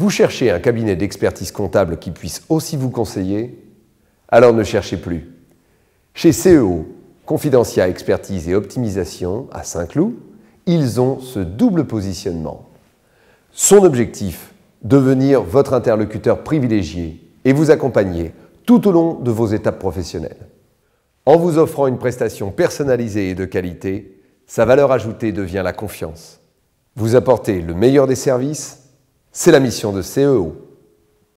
Vous cherchez un cabinet d'expertise comptable qui puisse aussi vous conseiller Alors ne cherchez plus. Chez CEO, Confidentia Expertise et Optimisation à Saint-Cloud, ils ont ce double positionnement. Son objectif, devenir votre interlocuteur privilégié et vous accompagner tout au long de vos étapes professionnelles. En vous offrant une prestation personnalisée et de qualité, sa valeur ajoutée devient la confiance. Vous apportez le meilleur des services c'est la mission de CEO.